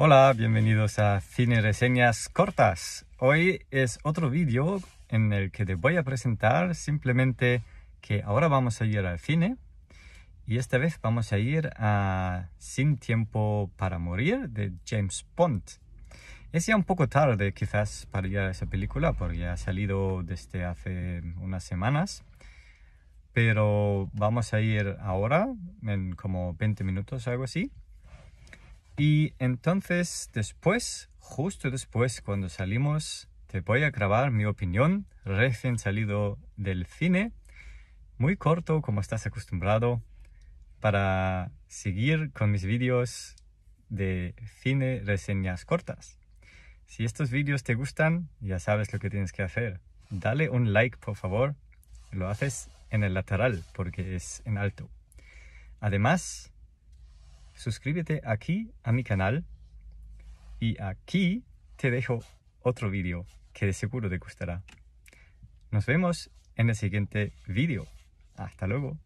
Hola, bienvenidos a Cine Reseñas Cortas. Hoy es otro vídeo en el que te voy a presentar simplemente que ahora vamos a ir al cine y esta vez vamos a ir a Sin Tiempo para Morir de James Bond. Es ya un poco tarde quizás para ir a esa película porque ha salido desde hace unas semanas, pero vamos a ir ahora en como 20 minutos o algo así y entonces después, justo después cuando salimos, te voy a grabar mi opinión recién salido del cine, muy corto como estás acostumbrado, para seguir con mis vídeos de cine reseñas cortas. Si estos vídeos te gustan, ya sabes lo que tienes que hacer. Dale un like, por favor. Lo haces en el lateral porque es en alto. Además, suscríbete aquí a mi canal y aquí te dejo otro vídeo que de seguro te gustará. Nos vemos en el siguiente vídeo. Hasta luego.